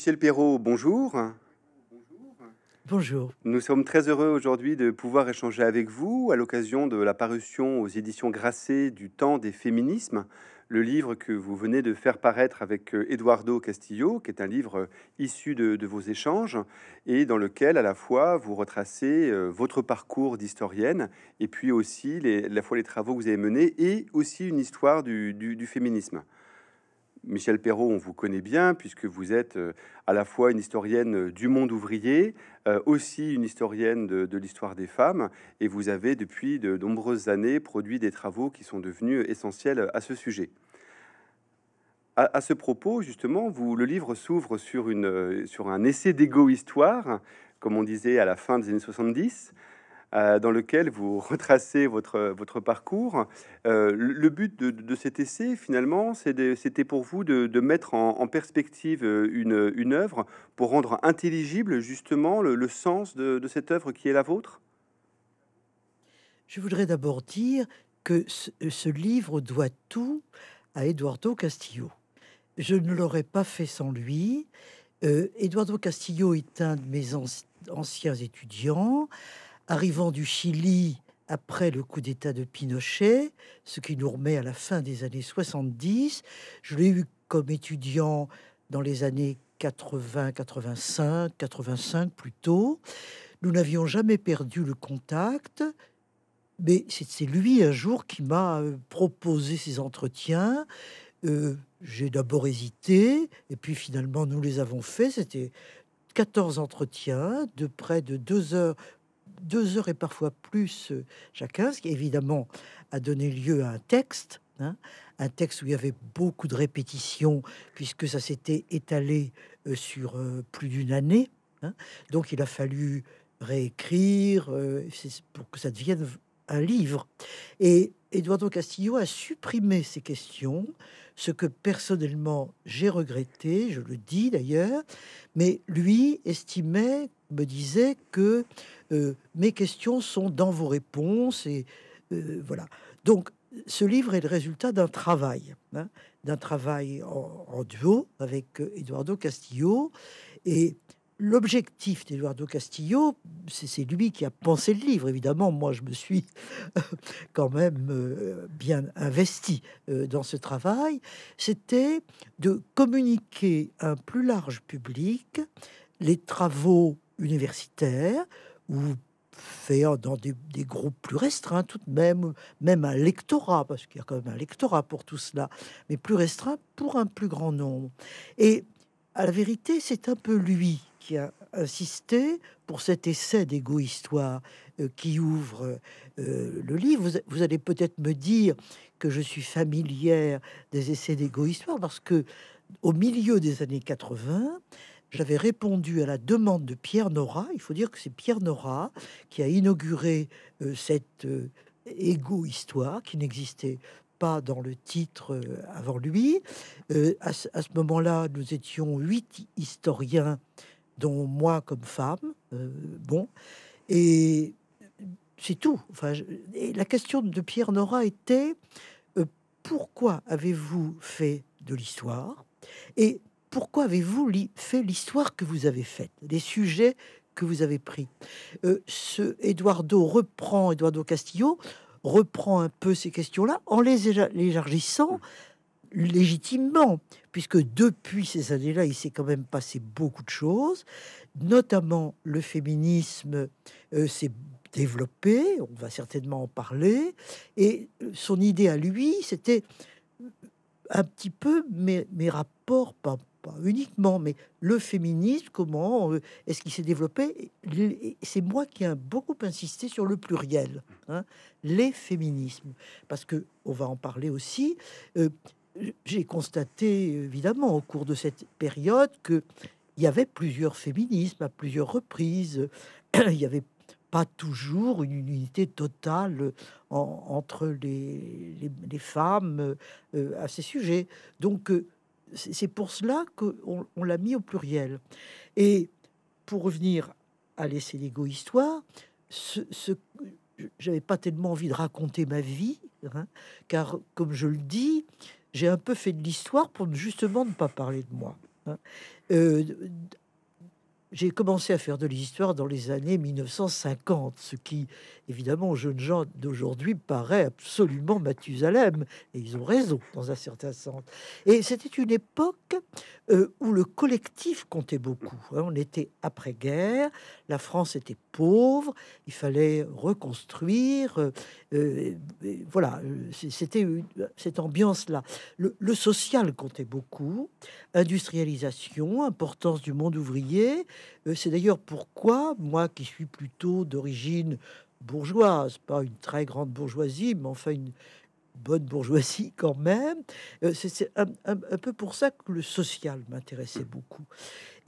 Michel Perrault, bonjour. Bonjour. Nous sommes très heureux aujourd'hui de pouvoir échanger avec vous à l'occasion de la parution aux éditions Grasset du Temps des féminismes, le livre que vous venez de faire paraître avec euh, Eduardo Castillo, qui est un livre euh, issu de, vos échanges et dans lequel à la fois vous retracez euh, votre parcours d'historienne et puis aussi les, la fois les travaux que vous avez menés et aussi une histoire du féminisme. Michel Perrault, on vous connaît bien puisque vous êtes euh, à la fois une historienne euh, du monde ouvrier, euh, aussi une historienne de, l'histoire des femmes, et vous avez depuis de nombreuses années produit des travaux qui sont devenus essentiels à ce sujet. À, ce propos, justement, le livre s'ouvre sur, sur, un essai d'égo-histoire, comme on disait à la fin des années 70, euh, dans lequel vous retracez votre, votre parcours. Euh, le but de, cet essai, finalement, c'était pour vous de, mettre en, perspective euh, une, œuvre pour rendre intelligible justement le, sens de, cette œuvre qui est la vôtre Je voudrais d'abord dire que ce, livre doit tout à Eduardo Castillo. Je ne l'aurais pas fait sans lui. Eduardo Castillo est un de mes anciens étudiants arrivant du Chili après le coup d'État de Pinochet, ce qui nous remet à la fin des années 70. Je l'ai eu comme étudiant dans les années 80, 85, 85 plutôt. Nous n'avions jamais perdu le contact, mais c'est lui un jour qui m'a euh, proposé ces entretiens. Euh, j'ai d'abord hésité, et puis finalement nous les avons faits. C'était 14 entretiens de près de deux heures deux heures et parfois plus euh, chacun, ce qui évidemment a donné lieu à un texte, hein, un texte où il y avait beaucoup de répétitions, puisque ça s'était étalé euh, sur euh, plus d'une année. Hein. Donc il a fallu réécrire pour que ça devienne un livre. Et Eduardo Castillo a supprimé ces questions, ce que personnellement j'ai regretté, je le dis d'ailleurs, mais lui estimait, me disait que euh, mes questions sont dans vos réponses et euh, voilà. Donc, ce livre est le résultat d'un travail, hein, d'un travail en, en, duo avec euh, Eduardo Castillo. Et l'objectif d'Eduardo Castillo, c'est lui qui a pensé le livre, évidemment. Moi, je me suis quand même bien investi dans ce travail. C'était de communiquer à un plus large public les travaux universitaires, ou faire dans des, groupes plus restreints tout de même, même un lectorat, parce qu'il y a quand même un lectorat pour tout cela, mais plus restreint pour un plus grand nombre. Et à la vérité, c'est un peu lui qui a insisté pour cet essai d'égo-histoire euh, qui ouvre euh, le livre. Vous, vous allez peut-être me dire que je suis familière des essais d'égo-histoire parce que au milieu des années 80, j'avais répondu à la demande de Pierre Nora. Il faut dire que c'est Pierre Nora qui a inauguré euh, cette euh, égo-histoire qui n'existait pas dans le titre euh, avant lui. à, ce, moment-là, nous étions huit historiens, dont moi comme femme. bon, et c'est tout. Enfin, la question de Pierre Nora était pourquoi avez-vous fait de l'histoire et pourquoi avez-vous fait l'histoire que vous avez faite, les sujets que vous avez pris euh, Ce Eduardo reprend, Eduardo Castillo reprend un peu ces questions-là en les élargissant légitimement, puisque depuis ces années-là, il s'est quand même passé beaucoup de choses, notamment le féminisme euh, s'est développé, on va certainement en parler, et son idée à lui, c'était un petit peu mes, mes rapports, pas, pas uniquement, mais le féminisme, comment euh, est-ce qu'il s'est développé C'est moi qui ai beaucoup insisté sur le pluriel, hein, les féminismes, parce que on va en parler aussi. Euh, j'ai constaté évidemment au cours de cette période que il y avait plusieurs féminismes à plusieurs reprises. il n'y avait pas toujours une unité totale entre les, les, femmes euh, à ces sujets. Donc c'est pour cela qu'on on, l'a mis au pluriel. Et pour revenir à laisser l'ego histoire ce, n'avais j'avais pas tellement envie de raconter ma vie, hein, car comme je le dis, j'ai un peu fait de l'histoire pour justement ne pas parler de moi. Hein. Euh, j'ai commencé à faire de l'histoire dans les années 1950, ce qui, évidemment, aux jeunes gens d'aujourd'hui paraît absolument Mathusalem. Et ils ont raison, dans un certain sens. Et c'était une époque euh, où le collectif comptait beaucoup. Hein. On était après-guerre, la France était pauvre, il fallait reconstruire, euh, euh, voilà, euh, c'était cette ambiance-là. Le, social comptait beaucoup, industrialisation, importance du monde ouvrier. Euh, c'est d'ailleurs pourquoi, moi qui suis plutôt d'origine bourgeoise, pas une très grande bourgeoisie, mais enfin une, bonne bourgeoisie quand même. C'est un, peu pour ça que le social m'intéressait beaucoup.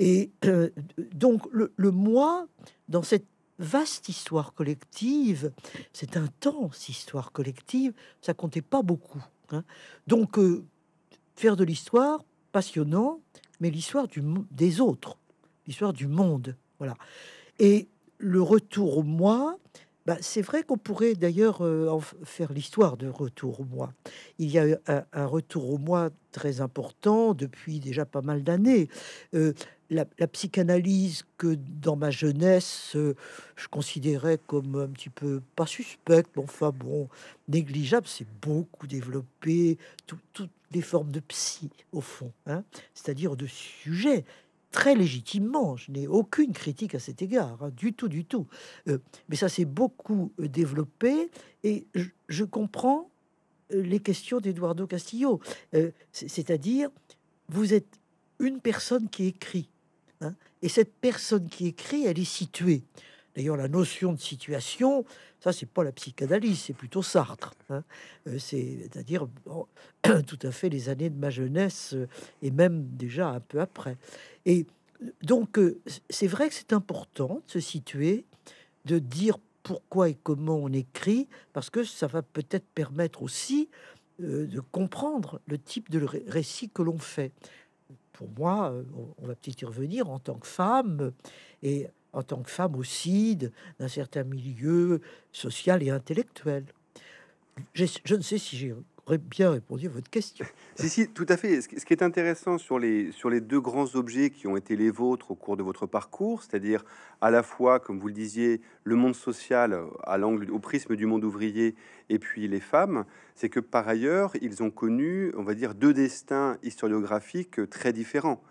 Et donc le, moi, dans cette vaste histoire collective, c'est intense histoire collective, ça comptait pas beaucoup. Hein. Donc, euh, faire de l'histoire, passionnant, mais l'histoire des autres, l'histoire du monde. Voilà. Et le retour au moi, bah, c'est vrai qu'on pourrait d'ailleurs euh, faire l'histoire de retour au moi. Il y a un, retour au moi très important depuis déjà pas mal d'années. Euh, la, psychanalyse que dans ma jeunesse, euh, je considérais comme un petit peu, pas suspecte, mais enfin bon, négligeable, c'est beaucoup développé, toutes les formes de psy, au fond, hein. c'est-à-dire de sujets, très légitimement, je n'ai aucune critique à cet égard, hein, du tout, du tout. Euh, mais ça s'est beaucoup euh, développé et je, comprends les questions d'Eduardo Castillo, c'est-à-dire, vous êtes une personne qui écrit. Hein. et cette personne qui écrit, elle est située. D'ailleurs, la notion de situation, ça, c'est pas la psychanalyse, c'est plutôt Sartre. Hein. Euh, c'est-à-dire tout à fait les années de ma jeunesse euh, et même déjà un peu après. Et donc, euh, c'est vrai que c'est important de se situer, de dire pourquoi et comment on écrit, parce que ça va peut-être permettre aussi de comprendre le type de récit que l'on fait pour moi, euh, on va peut-être y revenir, en tant que femme, euh, et en tant que femme aussi d'un certain milieu social et intellectuel. Je, je ne sais si j'ai bien répondu à votre question. si, si, tout à fait. Ce qui est intéressant sur les, sur les deux grands objets qui ont été les vôtres au cours de votre parcours, c'est-à-dire à la fois, comme vous le disiez, le monde social à l'angle, au prisme du monde ouvrier, et puis les femmes, c'est que par ailleurs, ils ont connu, on va dire, deux destins historiographiques très différents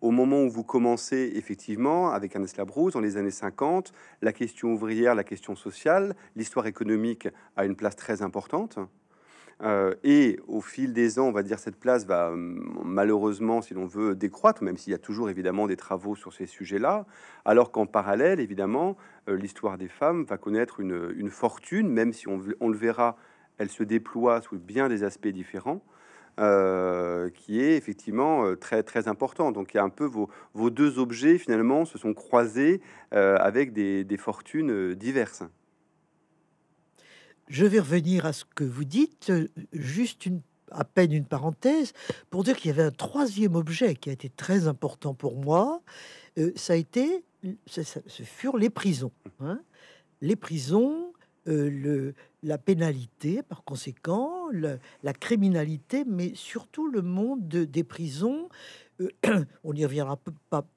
au moment où vous commencez effectivement avec Ernest Labrousse dans les années 50, la question ouvrière, la question sociale, l'histoire économique a une place très importante. Euh, et au fil des ans, on va dire, cette place va hum, malheureusement, si l'on veut, décroître, même s'il y a toujours évidemment des travaux sur ces sujets-là, alors qu'en parallèle, évidemment, euh, l'histoire des femmes va connaître une, fortune, même si on, le verra, elle se déploie sous bien des aspects différents. Euh, qui est effectivement très très important. Donc il y a un peu vos, deux objets finalement se sont croisés avec des fortunes diverses je vais revenir à ce que vous dites, juste à peine une parenthèse, pour dire qu'il y avait un troisième objet qui a été très important pour moi. Euh, ça a été, ce, furent les prisons. Hein. Les prisons, euh, la pénalité, par conséquent, la criminalité, mais surtout le monde des prisons. Euh, on y reviendra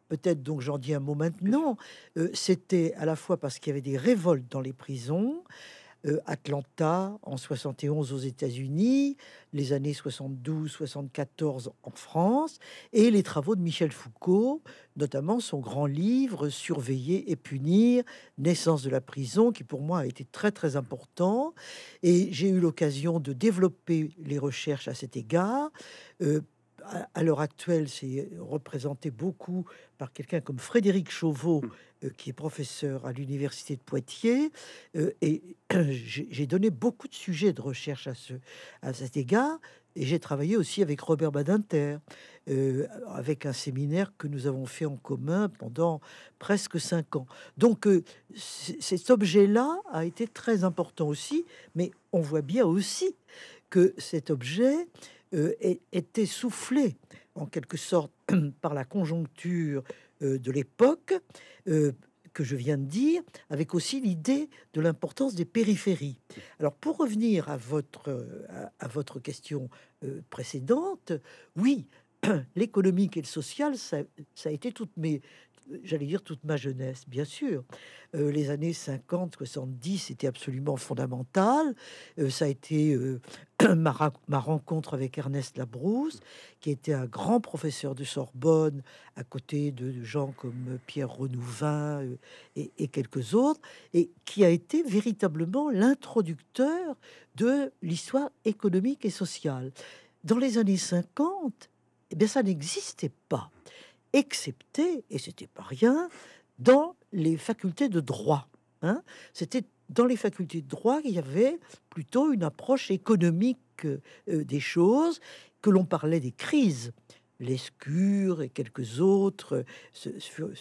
peut-être, donc j'en dis un mot maintenant. C'était à la fois parce qu'il y avait des révoltes dans les prisons. Euh, Atlanta en 71 aux États-Unis, les années 72-74 en France, et les travaux de Michel Foucault, notamment son grand livre Surveiller et punir, naissance de la prison, qui pour moi a été très très important. Et j'ai eu l'occasion de développer les recherches à cet égard. Euh, à, l'heure actuelle, c'est représenté beaucoup par quelqu'un comme Frédéric Chauveau, hmm. euh, qui est professeur à l'université de Poitiers. Euh, et j'ai donné beaucoup de sujets de recherche à, ce, à cet égard. Et j'ai travaillé aussi avec Robert Badinter, euh, avec un séminaire que nous avons fait en commun pendant presque cinq ans. Donc cet objet-là a été très important aussi, mais on voit bien aussi que cet objet était euh, soufflé en quelque sorte par la conjoncture euh, de l'époque euh, que je viens de dire, avec aussi l'idée de l'importance des périphéries. Alors pour revenir à votre, à, votre question précédente, oui, l'économique et le social, ça, ça, a été toutes mes, j'allais dire toute ma jeunesse, bien sûr. Euh, les années 50, 70 étaient absolument fondamentales. Euh, ça a été euh, ma, rencontre avec Ernest Labrousse, qui était un grand professeur de Sorbonne, à côté de, gens comme Pierre Renouvin et, quelques autres, et qui a été véritablement l'introducteur de l'histoire économique et sociale. Dans les années 50, eh bien, ça n'existait pas excepté, et c'était pas rien, dans les facultés de droit. Hein. C'était dans les facultés de droit, qu'il y avait plutôt une approche économique euh, euh, des choses, que l'on parlait des crises. Lescure et quelques autres, ce,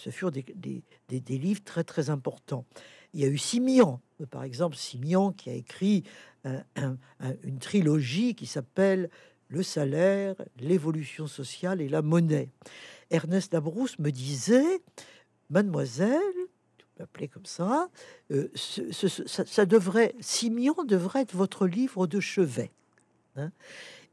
furent, des, des, des, livres très très importants. Il y a eu Simian, par exemple, Simian qui a écrit une trilogie qui s'appelle Le salaire, l'évolution sociale et la monnaie. Ernest Labrousse me disait, mademoiselle, m'appelez comme euh, ça, ça, devrait, devrait être votre livre de chevet. Hein.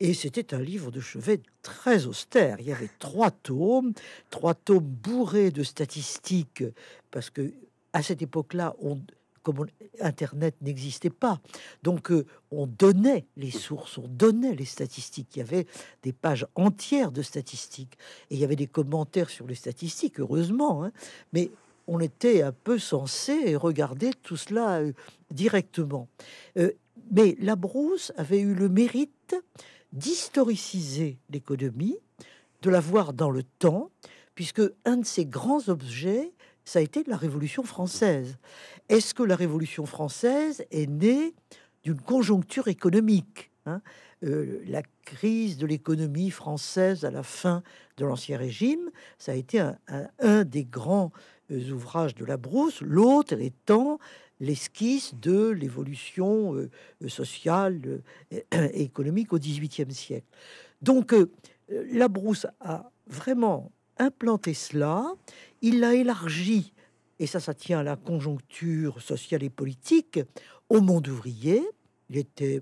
et c'était un livre de chevet très austère. Il y avait trois tomes, trois tomes bourrés de statistiques, parce que à cette époque-là, on, comme Internet n'existait pas. Donc euh, on donnait les sources, on donnait les statistiques. Il y avait des pages entières de statistiques et il y avait des commentaires sur les statistiques, heureusement. Hein. mais on était un peu censé regarder tout cela euh, directement. Euh, mais la brousse avait eu le mérite d'historiciser l'économie, de la voir dans le temps, puisque un de ses grands objets, ça a été la Révolution française. Est-ce que la Révolution française est née d'une conjoncture économique hein euh, La crise de l'économie française à la fin de l'Ancien Régime, ça a été un, des grands euh, ouvrages de la Brousse, l'autre étant l'esquisse de l'évolution euh, sociale et économique au XVIIIe siècle. Donc, la Brousse a vraiment Implanter cela, il l'a élargi, et ça, ça tient à la conjoncture sociale et politique, au monde ouvrier. Il était,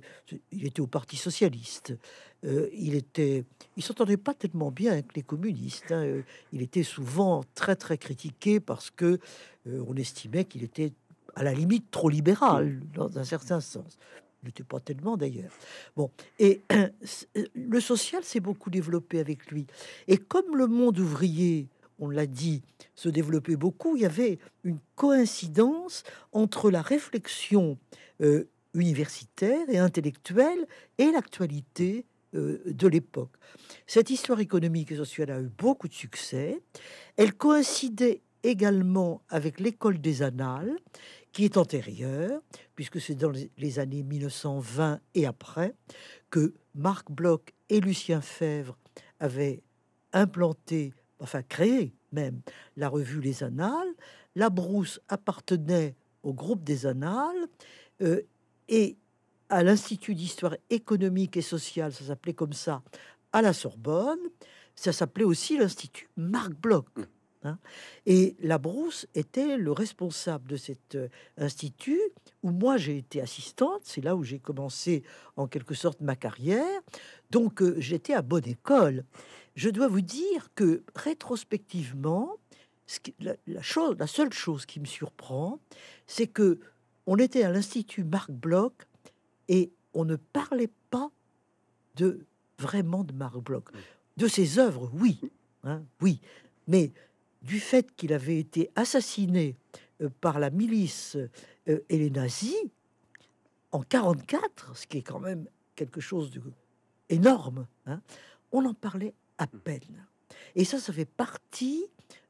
il était au Parti socialiste. Euh, il était, il s'entendait pas tellement bien avec les communistes. Hein. Euh, il était souvent très très critiqué parce que euh, on estimait qu'il était à la limite trop libéral dans un certain sens ne pas tellement d'ailleurs. Bon, et euh, le social s'est beaucoup développé avec lui. Et comme le monde ouvrier, on l'a dit, se développait beaucoup, il y avait une coïncidence entre la réflexion euh, universitaire et intellectuelle et l'actualité euh, de l'époque. Cette histoire économique et sociale a eu beaucoup de succès. Elle coïncidait également avec l'école des annales qui est antérieure, puisque c'est dans les années 1920 et après que Marc Bloch et Lucien Fèvre avaient implanté, enfin créé même, la revue Les Annales. La Brousse appartenait au groupe des Annales euh, et à l'Institut d'histoire économique et sociale, ça s'appelait comme ça, à la Sorbonne. Ça s'appelait aussi l'Institut Marc Bloch. Hein. et la Brousse était le responsable de cet euh, institut où moi j'ai été assistante. C'est là où j'ai commencé en quelque sorte ma carrière. Donc euh, j'étais à bonne école. Je dois vous dire que rétrospectivement, la, seule chose qui me surprend, c'est que on était à l'institut Marc Bloch et on ne parlait pas de vraiment de Marc Bloch, de ses œuvres, oui, hein, oui, mais du fait qu'il avait été assassiné euh, par la milice euh, et les nazis en 1944, ce qui est quand même quelque chose d'énorme, hein, on en parlait à mmh. peine. Et ça, ça fait partie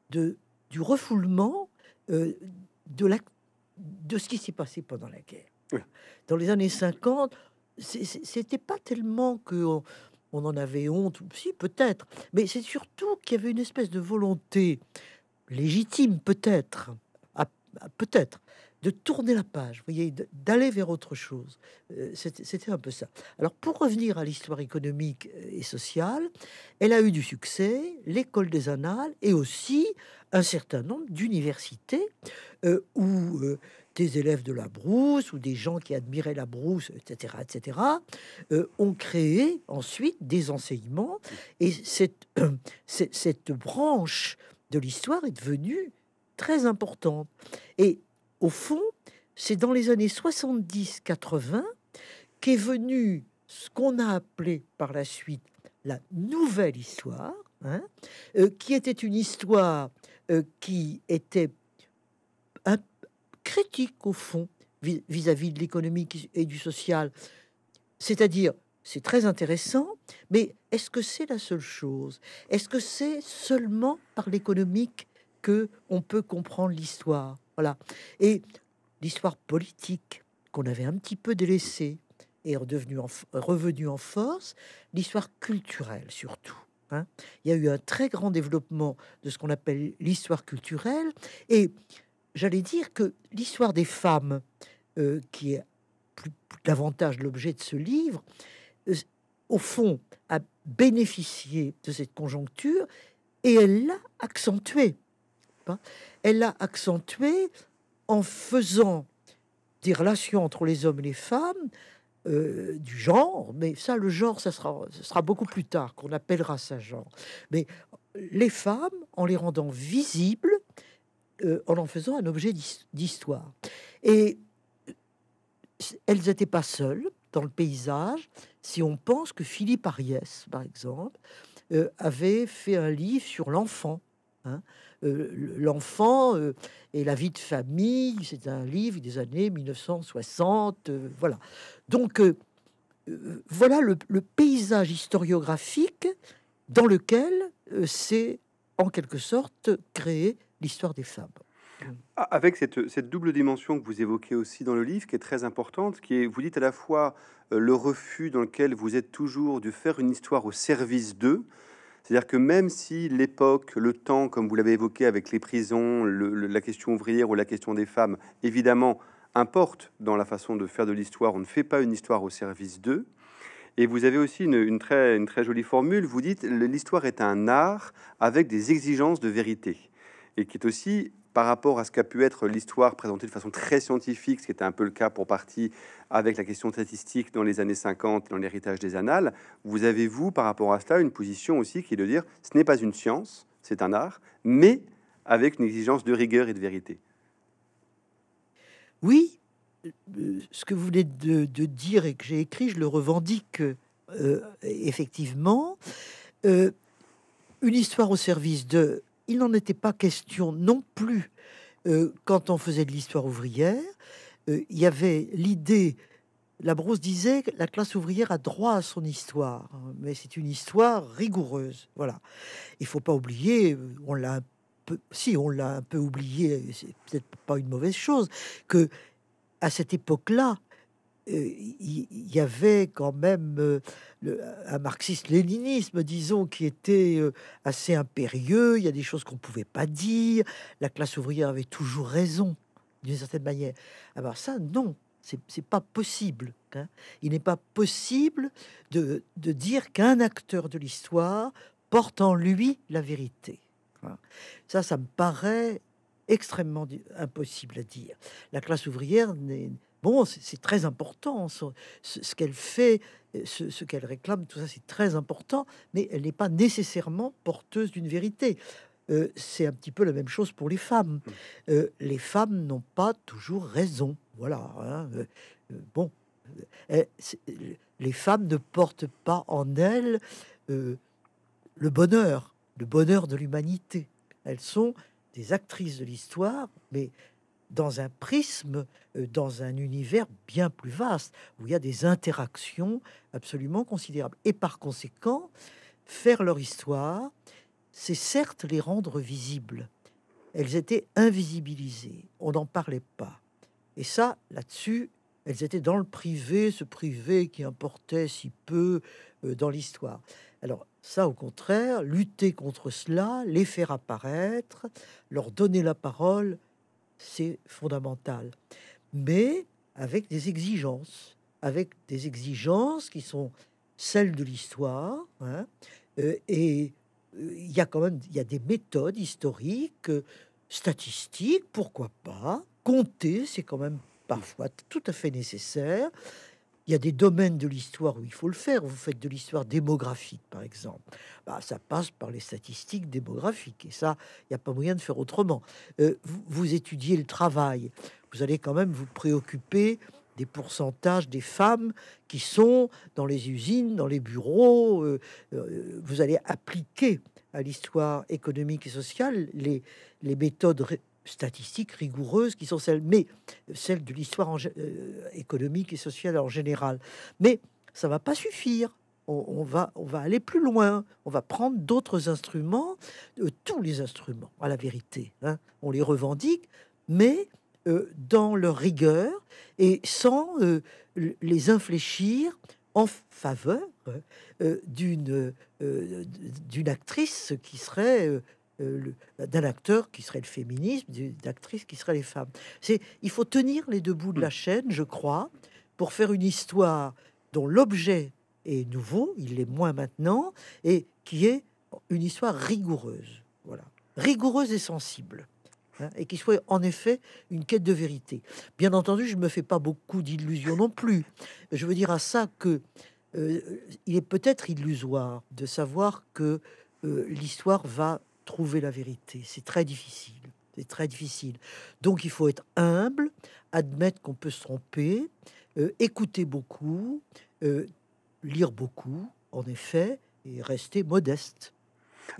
de, du refoulement euh, de, ce qui s'est passé pendant la guerre. Dans les années 50, c'était pas tellement que on en avait honte, si peut-être, mais c'est surtout qu'il y avait une espèce de volonté légitime peut-être, peut-être, de tourner la page, voyez, d'aller vers autre chose. Euh, c'était un peu ça. Alors pour revenir à l'histoire économique euh, et sociale, elle a eu du succès, l'école des annales et aussi un certain nombre d'universités euh, où des élèves de la brousse ou des gens qui admiraient la brousse, etc., etc., euh, ont créé ensuite des enseignements. Et cette, branche de l'histoire est devenue très importante. Et au fond, c'est dans les années 70-80 qu'est venue ce qu'on a appelé par la suite la nouvelle histoire, hein, euh, qui était une histoire euh, qui était critique, au fond, vis-à-vis de l'économique et du social. C'est-à-dire, c'est très intéressant, mais est-ce que c'est la seule chose Est-ce que c'est seulement par l'économique que on peut comprendre l'histoire Voilà. Et l'histoire politique qu'on avait un petit peu délaissée et redevenu en, revenue en force, l'histoire culturelle surtout. Hein. Il y a eu un très grand développement de ce qu'on appelle l'histoire culturelle et j'allais dire que l'histoire des femmes, euh, qui est davantage l'objet de ce livre, euh, au fond, a bénéficié de cette conjoncture et elle l'a accentuée. Hein. elle l'a accentuée en faisant des relations entre les hommes et les femmes euh, du genre, mais ça, le genre, ça sera, ça sera beaucoup plus tard qu'on appellera ça genre. Mais les femmes, en les rendant visibles, euh, en en faisant un objet d'histoire. Et euh, elles n'étaient pas seules dans le paysage. Si on pense que Philippe Ariès, par exemple, euh, avait fait un livre sur l'enfant, hein, l'enfant et la vie de famille, c'est un livre des années 1960, voilà. Donc voilà le, le, paysage historiographique dans lequel c'est en quelque sorte créé l'histoire des femmes. Ah, avec cette, double dimension que vous évoquez aussi dans le livre, qui est très importante, qui est, vous dites à la fois euh, le refus dans lequel vous êtes toujours de faire une histoire au service d'eux, c'est-à-dire que même si l'époque, le temps, comme vous l'avez évoqué avec les prisons, la question ouvrière ou la question des femmes, évidemment, importe dans la façon de faire de l'histoire, on ne fait pas une histoire au service d'eux, et vous avez aussi une, très, une très jolie formule, vous dites l'histoire est un art avec des exigences de vérité et qui est aussi par rapport à ce qu'a pu être l'histoire présentée de façon très scientifique, ce qui était un peu le cas pour partie avec la question statistique dans les années 50, dans l'héritage des annales, vous avez, vous, par rapport à cela, une position aussi qui est de dire ce n'est pas une science, c'est un art, mais avec une exigence de rigueur et de vérité. Oui, euh, ce que vous venez de, dire et que j'ai écrit, je le revendique euh, effectivement. Euh, une histoire au service de il n'en était pas question non plus euh, quand on faisait de l'histoire ouvrière. Euh, il y avait l'idée, Labrousse disait la classe ouvrière a droit à son histoire, hein, mais c'est une histoire rigoureuse. Voilà. Il faut pas oublier, euh, on l'a si on l'a un peu oublié, c'est peut-être pas une mauvaise chose, que à cette époque-là, euh, il y, avait quand même euh, un marxiste-léninisme, disons, qui était euh, assez impérieux. Il y a des choses qu'on ne pouvait pas dire. La classe ouvrière avait toujours raison, d'une certaine manière. Alors ça, non, c'est pas possible. Hein. Il n'est pas possible de, de dire qu'un acteur de l'histoire porte en lui la vérité. Hein. Ça, ça me paraît extrêmement impossible à dire. La classe ouvrière n'est Bon, c'est très important. Ce, qu'elle fait, euh, ce, qu'elle réclame, tout ça, c'est très important, mais elle n'est pas nécessairement porteuse d'une vérité. Euh, c'est un petit peu la même chose pour les femmes. Mmh. Euh, les femmes n'ont pas toujours raison. Voilà. Hein, bon, les femmes ne portent pas en elles le bonheur, le bonheur de l'humanité. Elles sont des actrices de l'histoire, mais dans un prisme, euh, dans un univers bien plus vaste, où il y a des interactions absolument considérables. Et par conséquent, faire leur histoire, c'est certes les rendre visibles. Elles étaient invisibilisées, on n'en parlait pas. Et ça, là-dessus, elles étaient dans le privé, ce privé qui importait si peu euh, dans l'histoire. Alors ça, au contraire, lutter contre cela, les faire apparaître, leur donner la parole, c'est fondamental. Mais avec des exigences, avec des exigences qui sont celles de l'histoire. Hein, euh, et euh, il y a quand même y a des méthodes historiques, euh, statistiques, pourquoi pas. Compter, c'est quand même parfois tout à fait nécessaire. Il y a des domaines de l'histoire où il faut le faire. Vous faites de l'histoire démographique, par exemple. Bah, ça passe par les statistiques démographiques. Et ça, il n'y a pas moyen de faire autrement. Euh, vous, étudiez le travail. Vous allez quand même vous préoccuper des pourcentages des femmes qui sont dans les usines, dans les bureaux. Euh, euh, vous allez appliquer à l'histoire économique et sociale les, les méthodes statistiques rigoureuses qui sont celles, mais celles de l'histoire euh, économique et sociale en général. Mais ça va pas suffire. On, va, on va aller plus loin. On va prendre d'autres instruments, euh, tous les instruments, à la vérité. Hein. On les revendique, mais euh, dans leur rigueur et sans les infléchir en faveur d'une d'une actrice qui serait euh, bah, d'un acteur qui serait le féminisme, d'actrice qui serait les femmes. C'est il faut tenir les deux bouts de la mm. chaîne, je crois, pour faire une histoire dont l'objet est nouveau, il l'est moins maintenant, et qui est une histoire rigoureuse, voilà, rigoureuse et sensible. Hein, et qui soit en effet une quête de vérité. Bien entendu, je ne me fais pas beaucoup d'illusions non plus. Je veux dire à ça que euh, il est peut-être illusoire de savoir que euh, l'histoire va trouver la vérité. C'est très difficile. C'est très difficile. Donc il faut être humble, admettre qu'on peut se tromper, euh, écouter beaucoup, euh, lire beaucoup, en effet, et rester modeste.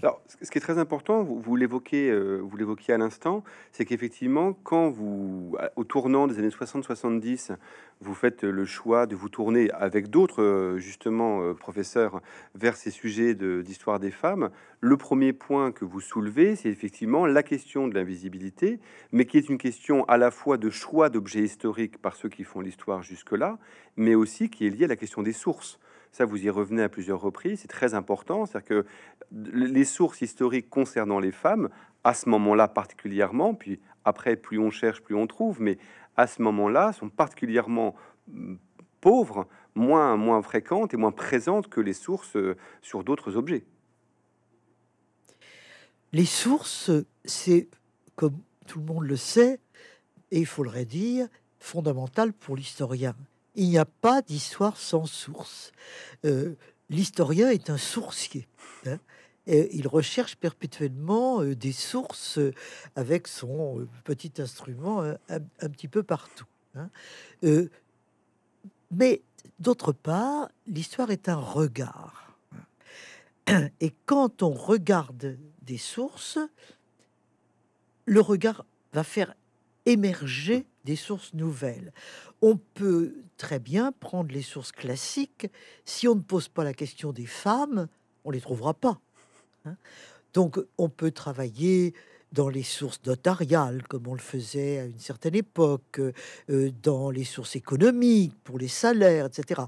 Alors, ce qui est très important, vous, l'évoquez, euh, l'évoquiez à l'instant, c'est qu'effectivement, quand vous, au tournant des années 60-70, vous faites le choix de vous tourner avec d'autres, euh, justement, euh, professeurs, vers ces sujets d'histoire des femmes, le premier point que vous soulevez, c'est effectivement la question de l'invisibilité, mais qui est une question à la fois de choix d'objets historiques par ceux qui font l'histoire jusque-là, mais aussi qui est liée à la question des sources. Ça, vous y revenez à plusieurs reprises. C'est très important. C'est-à-dire que les sources historiques concernant les femmes, à ce moment-là particulièrement, puis après, plus on cherche, plus on trouve, mais à ce moment-là, sont particulièrement hum, pauvres, moins, moins fréquentes et moins présentes que les sources euh, sur d'autres objets. Les sources, c'est, comme tout le monde le sait, et il faut dire, redire, fondamental pour l'historien il n'y a pas d'histoire sans source. Euh, l'historien est un sourcier. Hein, il recherche perpétuellement euh, des sources euh, avec son petit instrument hein, un, petit peu partout. Hein. mais d'autre part, l'histoire est un regard. Et quand on regarde des sources, le regard va faire émerger des sources nouvelles. On peut très bien prendre les sources classiques. Si on ne pose pas la question des femmes, on les trouvera pas. Hein. Donc, on peut travailler dans les sources notariales, comme on le faisait à une certaine époque, euh, dans les sources économiques, pour les salaires, etc.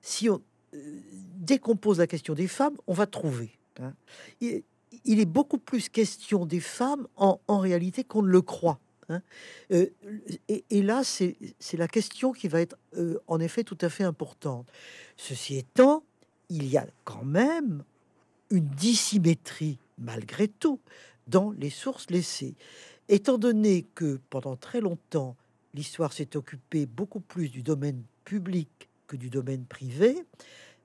Si on, décompose euh, dès qu'on pose la question des femmes, on va trouver. Hein. Il, est beaucoup plus question des femmes en, en réalité qu'on ne le croit. Hein. Euh, et, là, c'est la question qui va être euh, en effet tout à fait importante. Ceci étant, il y a quand même une dissymétrie, malgré tout, dans les sources laissées. Étant donné que pendant très longtemps, l'histoire s'est occupée beaucoup plus du domaine public que du domaine privé,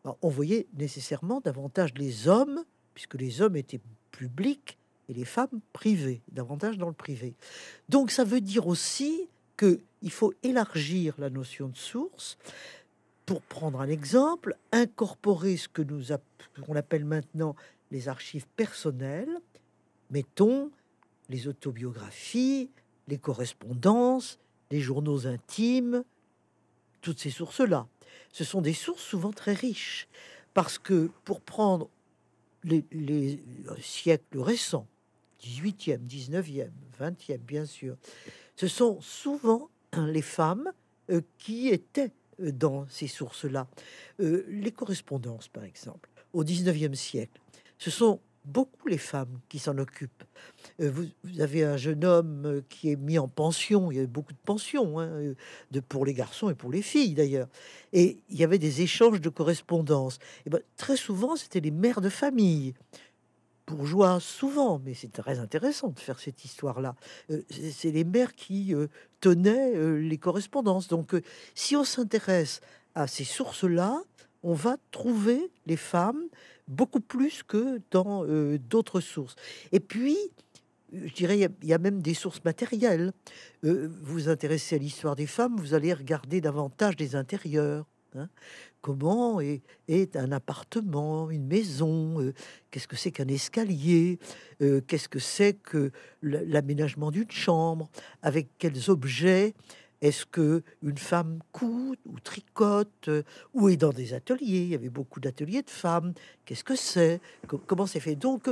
ben, on voyait nécessairement davantage les hommes, puisque les hommes étaient publics, et les femmes privées, davantage dans le privé. Donc ça veut dire aussi qu'il faut élargir la notion de source. Pour prendre un exemple, incorporer ce que nous qu'on appelle maintenant les archives personnelles, mettons les autobiographies, les correspondances, les journaux intimes, toutes ces sources-là. Ce sont des sources souvent très riches, parce que pour prendre les euh, siècles récents, 18e, 19e, 20e, bien sûr. Ce sont souvent hein, les femmes euh, qui étaient euh, dans ces sources-là. Euh, les correspondances, par exemple, au 19e siècle, ce sont beaucoup les femmes qui s'en occupent. Vous, avez un jeune homme qui est mis en pension, il y a beaucoup de pensions hein, pour les garçons et pour les filles d'ailleurs. Et il y avait des échanges de correspondances. Et ben, très souvent, c'était les mères de famille bourgeois souvent, mais c'est très intéressant de faire cette histoire-là. Euh, c'est les mères qui euh, tenaient euh, les correspondances. Donc, si on s'intéresse à ces sources-là, on va trouver les femmes beaucoup plus que dans d'autres sources. Et puis, je dirais, il y, a même des sources matérielles. vous vous intéressez à l'histoire des femmes, vous allez regarder davantage des intérieurs. Hein. Comment est, un appartement, une maison euh, Qu'est-ce que c'est qu'un escalier euh, Qu'est-ce que c'est que l'aménagement d'une chambre Avec quels objets est-ce que une femme coud ou tricote euh, ou est dans des ateliers Il y avait beaucoup d'ateliers de femmes. Qu'est-ce que c'est Comment c'est fait Donc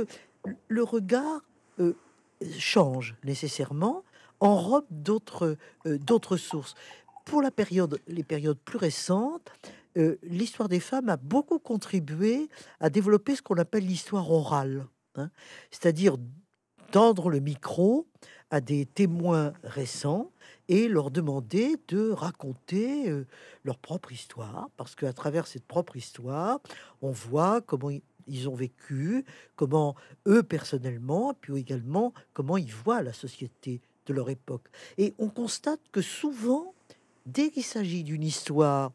le regard change nécessairement, enrobe d'autres sources pour la période, les périodes plus récentes, euh, l'histoire des femmes a beaucoup contribué à développer ce qu'on appelle l'histoire orale, hein. c'est-à-dire tendre le micro à des témoins récents et leur demander de raconter euh, leur propre histoire, parce qu'à travers cette propre histoire, on voit comment ils ont vécu, comment eux personnellement, puis également comment ils voient la société de leur époque. Et on constate que souvent, dès qu'il s'agit d'une histoire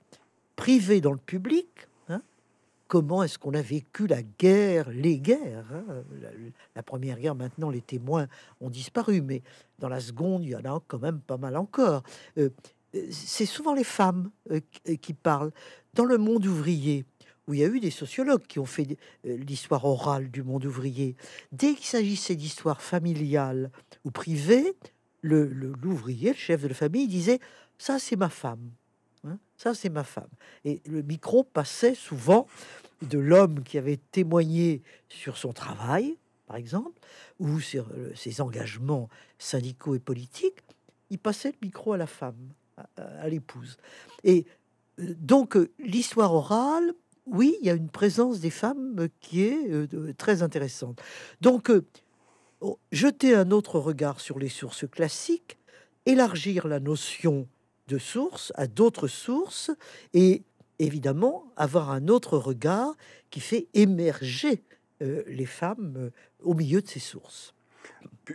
privée dans le public, hein, comment est-ce qu'on a vécu la guerre, les guerres hein, la, première guerre, maintenant, les témoins ont disparu, mais dans la seconde, il y en a quand même pas mal encore. Euh, c'est souvent les femmes euh, euh, qui parlent. Dans le monde ouvrier, où il y a eu des sociologues qui ont fait l'histoire orale du monde ouvrier. Dès qu'il s'agissait d'histoire familiale ou privée, l'ouvrier, le, le, chef de la famille, disait ça, c'est ma femme. Hein. ça, c'est ma femme. Et le micro passait souvent de l'homme qui avait témoigné sur son travail, par exemple, ou sur euh, ses engagements syndicaux et politiques, il passait le micro à la femme, à, l'épouse. Et euh, donc, euh, l'histoire orale, oui, il y a une présence des femmes qui est très intéressante. Donc, oh, jeter un autre regard sur les sources classiques, élargir la notion de sources à d'autres sources et évidemment avoir un autre regard qui fait émerger euh, les femmes euh, au milieu de ces sources.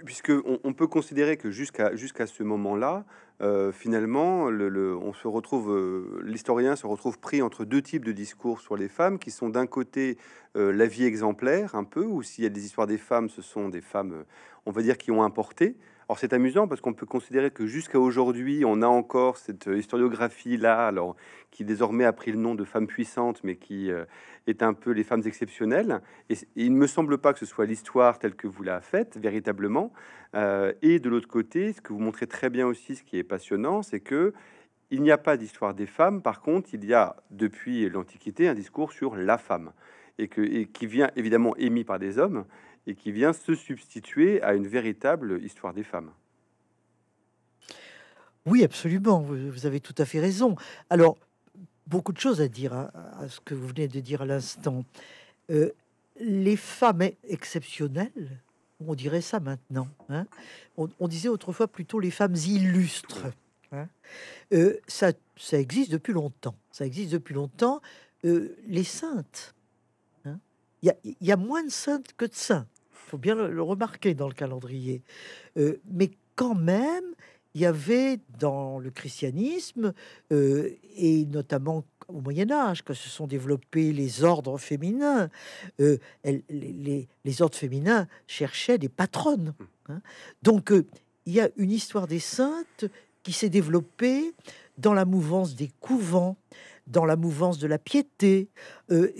Puisque on, peut considérer que jusqu'à jusqu'à ce moment-là, euh, finalement, le, on se retrouve, l'historien se retrouve pris entre deux types de discours sur les femmes, qui sont d'un côté la vie exemplaire, un peu, ou s'il y a des histoires des femmes, ce sont des femmes, on va dire, qui ont importé. Alors c'est amusant parce qu'on peut considérer que jusqu'à aujourd'hui, on a encore cette euh, historiographie-là, alors qui désormais a pris le nom de femmes puissantes, mais qui euh, est un peu les femmes exceptionnelles. Et, il ne me semble pas que ce soit l'histoire telle que vous la faite véritablement. Euh, et de l'autre côté, ce que vous montrez très bien aussi, ce qui est passionnant, c'est que il n'y a pas d'histoire des femmes. Par contre, il y a depuis l'Antiquité un discours sur la femme et, que, et qui vient évidemment émis par des hommes et qui vient se substituer à une véritable histoire des femmes. Oui, absolument, vous avez tout à fait raison. Alors, beaucoup de choses à dire hein, à, ce que vous venez de dire à l'instant. Euh, les femmes exceptionnelles, on dirait ça maintenant, hein. on, disait autrefois plutôt les femmes illustres. Hein. Euh, ça, ça existe depuis longtemps. Ça existe depuis longtemps. Euh, les saintes. Il y, y, a moins de saintes que de saints faut bien le, remarquer dans le calendrier. Euh, mais quand même, il y avait dans le christianisme, euh, et notamment au Moyen Âge, que se sont développés les ordres féminins. Euh, les, ordres féminins cherchaient des patronnes. Hmm. Hein. Donc il y a une histoire des saintes qui s'est développée dans la mouvance des couvents, dans la mouvance de la piété.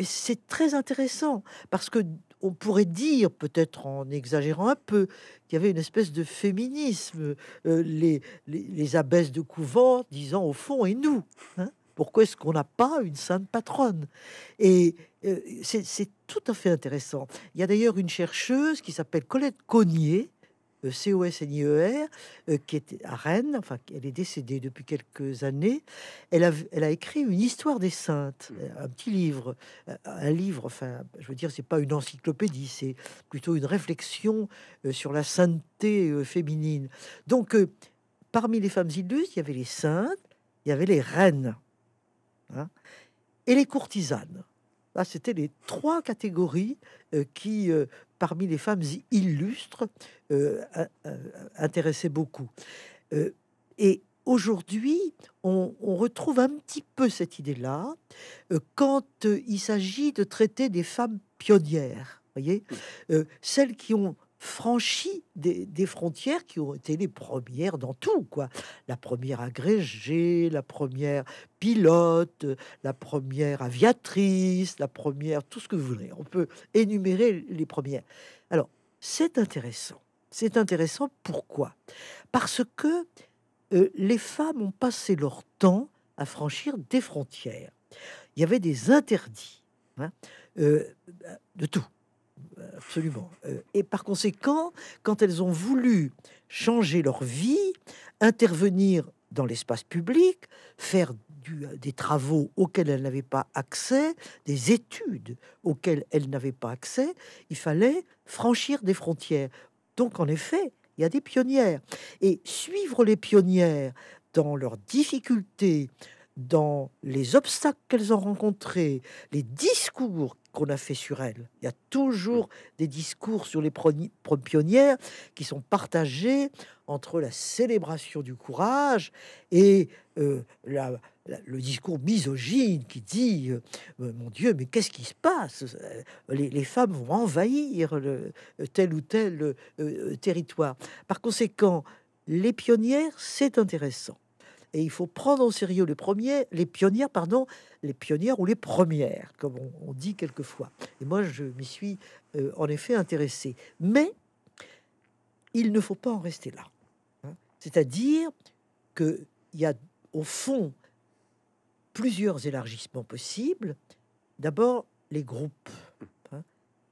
c'est très intéressant parce que on pourrait dire, peut-être en exagérant un peu, qu'il y avait une espèce de féminisme, euh, les, les, abbesses de couvent disant au fond, et nous hein, Pourquoi est-ce qu'on n'a pas une sainte patronne Et euh, c'est tout à fait intéressant. Il y a d'ailleurs une chercheuse qui s'appelle Colette Cognier, euh, COSNIER, euh, qui était à Rennes, enfin, elle est décédée depuis quelques années. Elle a, elle a écrit une histoire des saintes, mmh. euh, un petit livre, un livre, enfin, je veux dire, c'est pas une encyclopédie, c'est plutôt une réflexion sur la sainteté féminine. Donc, parmi les femmes illustres, il y avait les saintes, il y avait les reines hein, et les courtisanes. Là, ah, c'était les trois catégories qui parmi les femmes illustres euh, euh, intéressait beaucoup. Euh, et aujourd'hui, on, retrouve un petit peu cette idée-là quand il s'agit de traiter des femmes pionnières, voyez, celles qui ont franchi des, frontières qui ont été les premières dans tout, quoi. La première agrégée, la première pilote, la première aviatrice, la première, tout ce que vous voulez. On peut énumérer les premières. Alors, c'est intéressant. C'est intéressant pourquoi Parce que euh, les femmes ont passé leur temps à franchir des frontières. Il y avait des interdits hein, euh, de tout absolument. Euh, et par conséquent, quand elles ont voulu changer leur vie, intervenir dans l'espace public, faire euh, des travaux auxquels elles n'avaient pas accès, des études auxquelles elles n'avaient pas accès, il fallait franchir des frontières. Donc, en effet, il y a des pionnières. Et suivre les pionnières dans leurs difficultés, dans les obstacles qu'elles ont rencontrés, les discours qu'on a fait sur elles. Il y a toujours mm. des discours sur les pionnières qui sont partagés entre la célébration du courage et euh, le discours misogyne qui dit euh, euh, Mon Dieu, mais qu'est-ce qui se passe les, femmes vont envahir tel ou tel territoire. Par conséquent, les pionnières, c'est intéressant. Et il faut prendre au sérieux les premiers, les pionnières, pardon, les pionnières ou les premières, comme on, dit quelquefois. Et moi, je m'y suis euh, en effet intéressé. Mais il ne faut pas en rester là. Hein. C'est-à-dire qu'il y a au fond plusieurs élargissements possibles. D'abord, les groupes. Hein.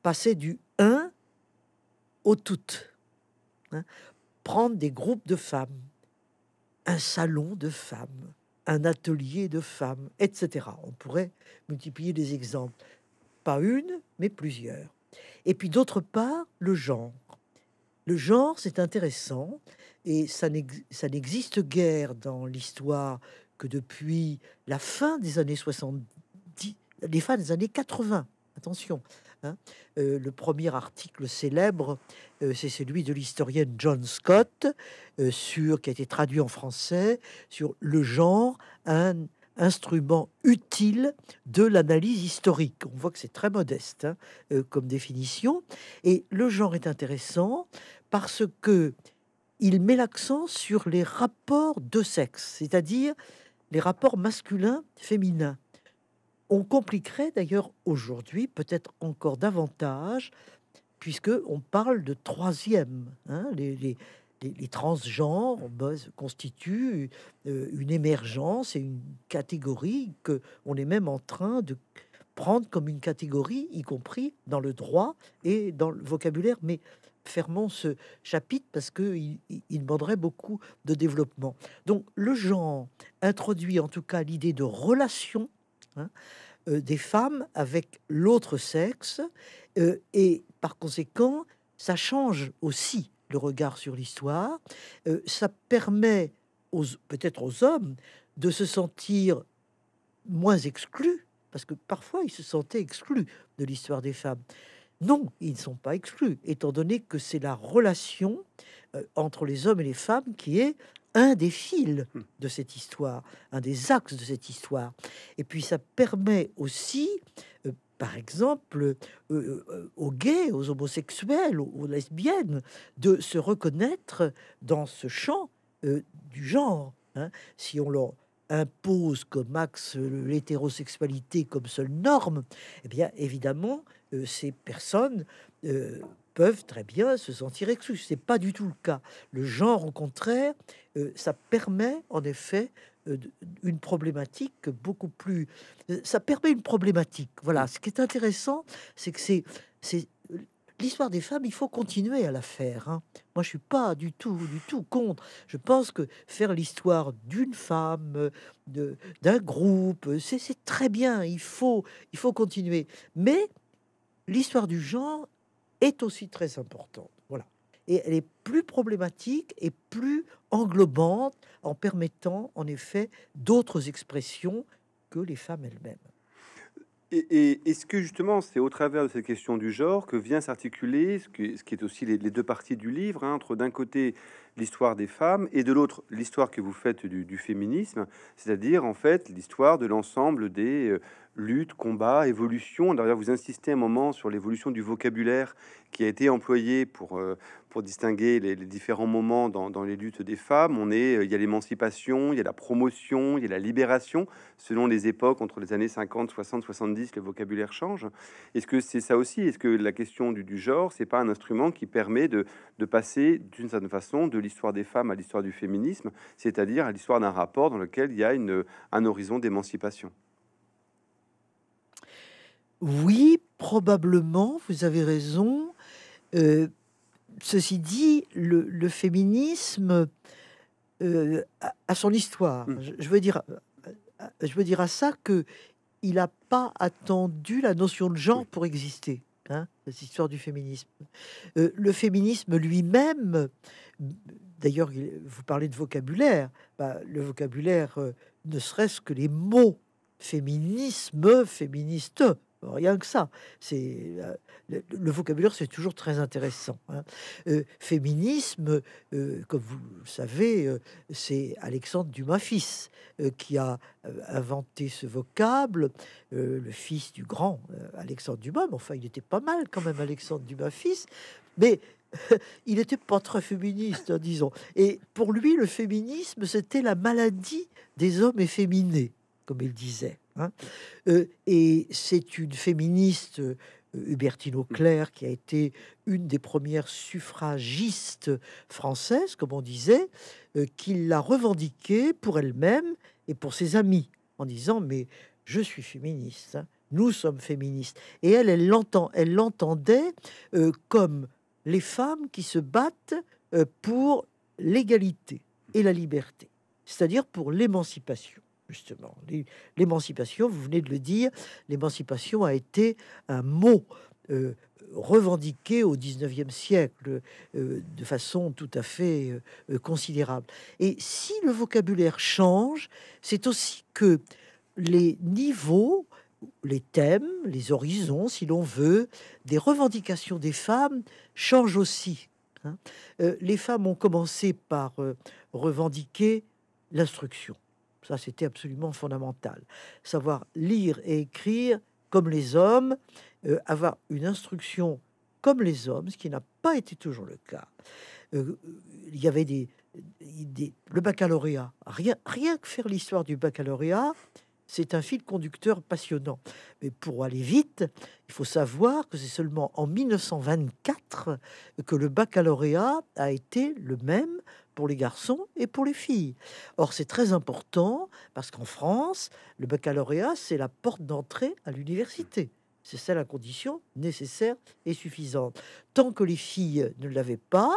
Passer du 1 au toutes. Hein. Prendre des groupes de femmes un salon de femmes, un atelier de femmes, etc. On pourrait multiplier des exemples. Pas une, mais plusieurs. Et puis d'autre part, le genre. Le genre, c'est intéressant, et ça n'existe guère dans l'histoire que depuis la fin des années 70, les fins des années 80, attention, Hein. Euh, le premier article célèbre, euh, c'est celui de l'historienne John Scott, euh, sur, qui a été traduit en français, sur le genre, un instrument utile de l'analyse historique. On voit que c'est très modeste hein, comme définition. Et le genre est intéressant parce que il met l'accent sur les rapports de sexe, c'est-à-dire les rapports masculins-féminins. On compliquerait d'ailleurs aujourd'hui peut-être encore davantage, puisque on parle de troisième. Hein, les, les, les, transgenres ben, constituent euh, une émergence et une catégorie que on est même en train de prendre comme une catégorie, y compris dans le droit et dans le vocabulaire. Mais fermons ce chapitre parce qu'il il demanderait beaucoup de développement. Donc le genre introduit en tout cas l'idée de relation Hein, euh, des femmes avec l'autre sexe, euh, et par conséquent, ça change aussi le regard sur l'histoire, euh, ça permet peut-être aux hommes de se sentir moins exclus, parce que parfois ils se sentaient exclus de l'histoire des femmes. Non, ils ne sont pas exclus, étant donné que c'est la relation entre les hommes et les femmes qui est un des fils de cette histoire, un des axes de cette histoire. Et puis ça permet aussi, euh, par exemple, euh, euh, aux gays, aux homosexuels, aux, lesbiennes, de se reconnaître dans ce champ du genre. Hein. Si on leur impose comme axe l'hétérosexualité comme seule norme, eh bien évidemment, ces personnes peuvent très bien se sentir exclus. C'est pas du tout le cas. Le genre, au contraire, euh, ça permet en effet euh, une problématique beaucoup plus. Euh, ça permet une problématique. Voilà. Mm. Ce qui est intéressant, c'est que c'est c'est l'histoire des femmes, il faut continuer à la faire. Hein. Moi, je suis pas du tout, du tout contre. Je pense que faire l'histoire d'une femme, d'un groupe, c'est très bien. Il faut, il faut continuer. Mais l'histoire du genre, est aussi très importante. Voilà. Et elle est plus problématique et plus englobante en permettant en effet d'autres expressions que les femmes elles-mêmes. Et, est-ce que justement, c'est au travers de cette question du genre que vient s'articuler ce, qui est aussi les, deux parties du livre, hein, entre d'un côté l'histoire des femmes et de l'autre l'histoire que vous faites du, féminisme, c'est-à-dire en fait l'histoire de l'ensemble des euh, luttes, combats, évolutions. D'ailleurs, vous insistez un moment sur l'évolution du vocabulaire qui a été employé pour, euh, pour distinguer les, différents moments dans, les luttes des femmes. On est, euh, il y a l'émancipation, il y a la promotion, il y a la libération. Selon les époques, entre les années 50, 60, 70, le vocabulaire change. Est-ce que c'est ça aussi Est-ce que la question du, genre, c'est pas un instrument qui permet de, passer d'une certaine façon de l'histoire des femmes à l'histoire du féminisme, c'est-à-dire à, l'histoire d'un rapport dans lequel il y a une, un horizon d'émancipation oui, probablement, vous avez raison. Euh, ceci dit, le, féminisme euh, a, son histoire. Mm. Euh, je, veux dire, à ça que il n'a pas attendu la notion de genre pour exister. Hein, cette du féminisme. Euh, le féminisme lui-même, d'ailleurs, vous parlez de vocabulaire. Bah, le vocabulaire, ne serait-ce que les mots féminisme, féministe, Rien que ça. C'est euh, le, vocabulaire, c'est toujours très intéressant. Hein. Euh, féminisme, euh, comme vous le savez, c'est Alexandre Dumas fils qui a inventé ce vocable, le fils du grand Alexandre Dumas. enfin, il était pas mal quand même, Alexandre Dumas fils. Mais il n'était pas très féministe, hein, disons. Et pour lui, le féminisme, c'était la maladie des hommes efféminés, comme il disait. Hein. Euh, et c'est une féministe, euh, Hubertine Auclair, qui a été une des premières suffragistes françaises, comme on disait, euh, qui l'a revendiquée pour elle-même et pour ses amis, en disant Mais je suis féministe, hein, nous sommes féministes. Et elle, elle l'entendait comme les femmes qui se battent pour l'égalité et la liberté, c'est-à-dire pour l'émancipation justement. L'émancipation, vous venez de le dire, l'émancipation a été un mot euh, revendiqué au 19e siècle euh, de façon tout à fait euh, considérable. Et si le vocabulaire change, c'est aussi que les niveaux, les thèmes, les horizons, si l'on veut, des revendications des femmes changent aussi. Hein. les femmes ont commencé par revendiquer l'instruction ça, c'était absolument fondamental. Savoir lire et écrire comme les hommes, euh, avoir une instruction comme les hommes, ce qui n'a pas été toujours le cas. Euh, il y avait des, des, le baccalauréat. Rien, rien que faire l'histoire du baccalauréat, c'est un fil conducteur passionnant. Mais pour aller vite, il faut savoir que c'est seulement en 1924 que le baccalauréat a été le même pour les garçons et pour les filles. Or, c'est très important parce qu'en France, le baccalauréat, c'est la porte d'entrée à l'université. C'est ça la condition nécessaire et suffisante. Tant que les filles ne l'avaient pas,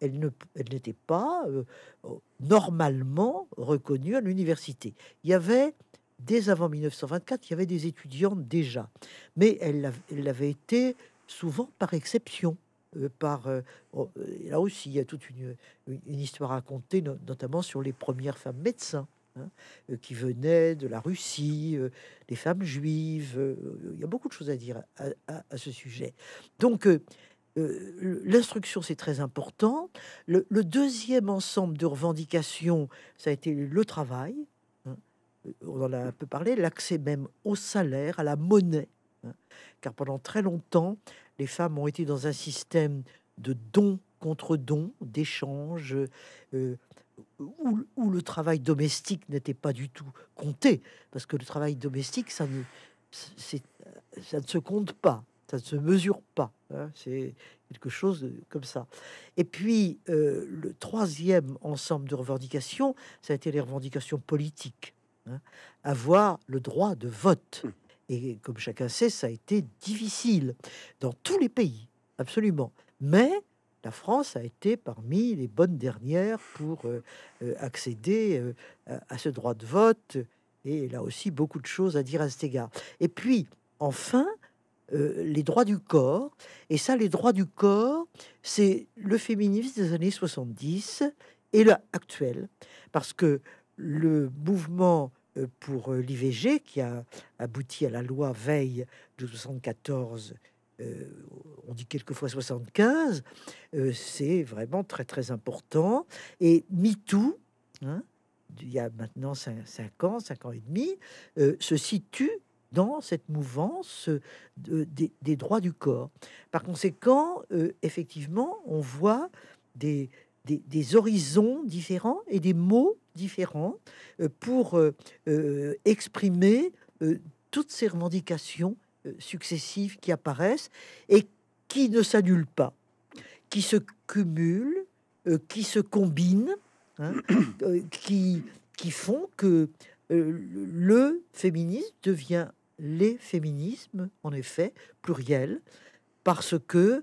elles n'étaient pas euh, normalement reconnues à l'université. Il y avait, dès avant 1924, il y avait des étudiantes déjà, mais elles l'avaient été souvent par exception. Euh, par... Euh, oh, là aussi, il y a toute une, histoire à raconter, notamment sur les premières femmes médecins. Hein, euh, qui venaient de la Russie, les femmes juives. il y a beaucoup de choses à dire à, ce sujet. Donc, l'instruction, c'est très important. Le, deuxième ensemble de revendications, ça a été le travail. Hein, on en a un peu parlé, l'accès même au salaire, à la monnaie. Hein, car pendant très longtemps, les femmes ont été dans un système de dons contre dons, d'échanges, euh, où, le travail domestique n'était pas du tout compté, parce que le travail domestique, ça ne, se compte pas, ça ne se mesure pas, hein, c'est quelque chose comme ça. Et puis, euh, le troisième ensemble de revendications, ça a été les revendications politiques. avoir hein, le droit de vote. Mmh et comme chacun sait, ça a été difficile dans tous les pays, absolument. Mais la France a été parmi les bonnes dernières pour euh, euh, accéder euh, à, ce droit de vote. Et là aussi, beaucoup de choses à dire à cet égard. Et puis, enfin, les droits du corps. Et ça, les droits du corps, c'est le féminisme des années 70 et l'actuel. Parce que le mouvement euh, pour euh, l'IVG qui a abouti à la loi Veille de 74 euh, on dit quelquefois 75, c'est vraiment très très important. Et MeToo, hein, il y a maintenant 5, ans, 5 ans et demi, se situe dans cette mouvance des, droits du corps. Par conséquent, effectivement, on voit des, des, des horizons différents et des mots différents euh, pour euh, euh, exprimer toutes ces revendications successives qui apparaissent et qui ne s'annulent pas, qui se cumulent, qui se combinent, hein, qui, qui font que le féminisme devient les féminismes, en effet, pluriel, parce que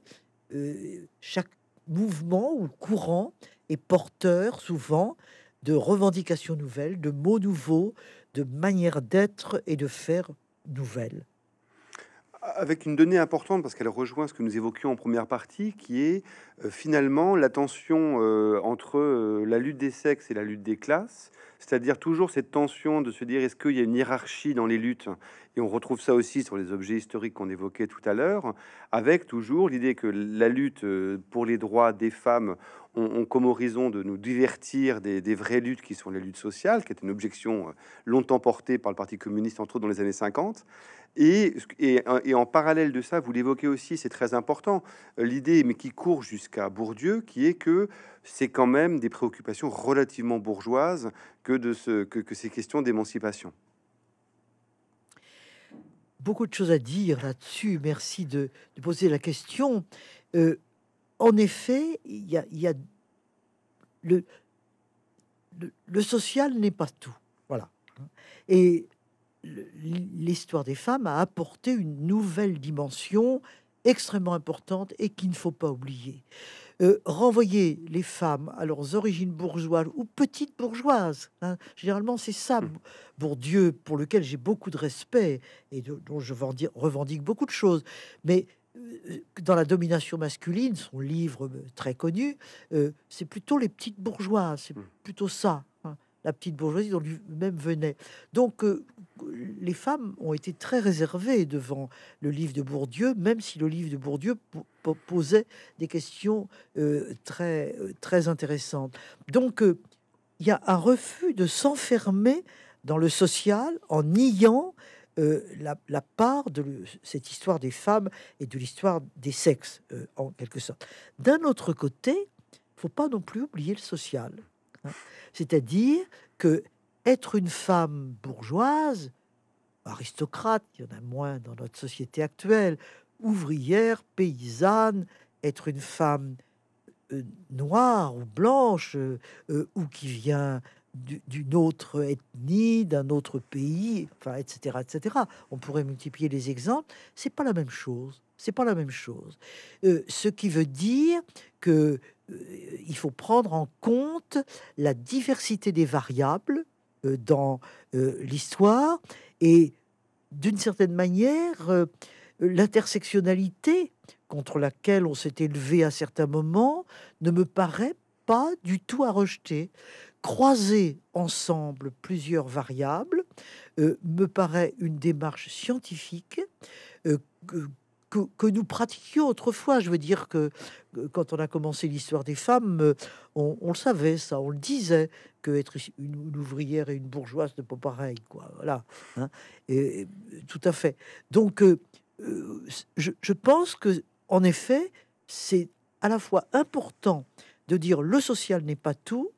chaque mouvement ou courant est porteur souvent de revendications nouvelles, de mots nouveaux, de manières d'être et de faire nouvelles avec une donnée importante parce qu'elle rejoint ce que nous évoquions en première partie, qui est euh, finalement la tension euh, entre euh, la lutte des sexes et la lutte des classes, c'est-à-dire toujours cette tension de se dire est-ce qu'il y a une hiérarchie dans les luttes Et on retrouve ça aussi sur les objets historiques qu'on évoquait tout à l'heure, avec toujours l'idée que la lutte pour les droits des femmes ont, comme horizon de nous divertir des, des, vraies luttes qui sont les luttes sociales, qui est une objection longtemps portée par le Parti communiste, entre autres dans les années 50. Euh, et, en parallèle de ça, vous l'évoquez aussi, c'est très important, euh, l'idée, mais qui court jusqu'à Bourdieu, qui est que c'est quand même des préoccupations relativement bourgeoises que, de ce, que, ces questions d'émancipation. Beaucoup de choses à dire là-dessus. Merci de, poser la question. Euh, en effet, il y a, le, le, le social n'est pas tout. Voilà. Et l'histoire des femmes a apporté une nouvelle dimension extrêmement importante et qu'il ne faut pas oublier. Euh, renvoyer les femmes à leurs origines bourgeoises ou petites bourgeoises. Hein. Généralement, c'est ça, Bourdieu, hmm. pour lequel j'ai beaucoup de respect et dont je revendique beaucoup de choses. Mais euh, dans la domination masculine, son livre euh, très connu, c'est plutôt les petites bourgeoises, c'est hmm. plutôt ça la petite bourgeoisie dont lui-même venait. Donc, euh, les femmes ont été très réservées devant le livre de Bourdieu, même si le livre de Bourdieu posait des questions euh, très, euh, très intéressantes. Donc, il y a un refus de s'enfermer dans le social en niant la, part de cette histoire des femmes et de l'histoire des sexes, en quelque sorte. D'un autre côté, il faut pas non plus oublier le social. C'est-à-dire que être une femme bourgeoise, aristocrate, il y en a moins dans notre société actuelle, ouvrière, paysanne, être une femme euh, noire ou blanche euh, euh, ou qui vient d'une autre ethnie, d'un autre pays, enfin, etc., etc. On pourrait multiplier les exemples. C'est pas la même chose. C'est pas la même chose. ce qui veut dire que euh, il faut prendre en compte la diversité des variables euh, dans euh, l'histoire et d'une certaine manière l'intersectionnalité contre laquelle on s'est élevé à certains moments ne me paraît pas du tout à rejeter. Croiser ensemble plusieurs variables me paraît une démarche scientifique que, nous pratiquions autrefois. Je veux dire que, quand on a commencé l'histoire des femmes, euh, on, le savait, ça, on le disait, qu'être une, ouvrière et une bourgeoise, n'est pas pareil, quoi. Voilà, hein, et, tout à fait. Donc, euh, euh, je, pense que, en effet, c'est à la fois important de dire le social n'est pas tout,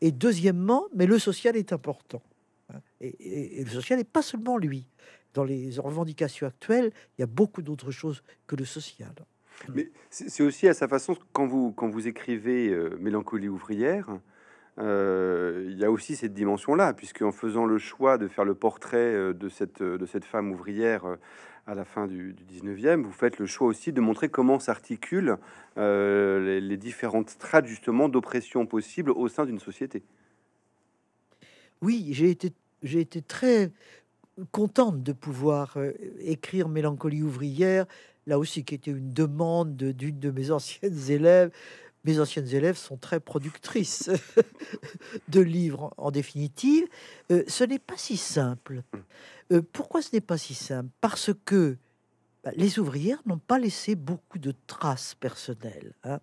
et deuxièmement, mais le social est important. Hein, et le social n'est pas seulement lui dans les revendications actuelles, il y a beaucoup d'autres choses que le social. Mais c'est aussi à sa façon, quand vous, quand vous écrivez euh, Mélancolie ouvrière, euh, il y a aussi cette dimension-là, puisque en faisant le choix de faire le portrait euh, de cette, de cette femme ouvrière à la fin du, du 19e, vous faites le choix aussi de montrer comment s'articulent les, différentes strates justement d'oppression possible au sein d'une société. Oui, j'ai été, j'ai été très contente de pouvoir euh, écrire Mélancolie ouvrière, là aussi qui était une demande d'une de, mes anciennes élèves. Mes anciennes élèves sont très productrices de livres en, définitive. Euh, ce n'est pas si simple. Hmm. Euh, pourquoi ce n'est pas si simple Parce que bah, les ouvrières n'ont pas laissé beaucoup de traces personnelles. Hein.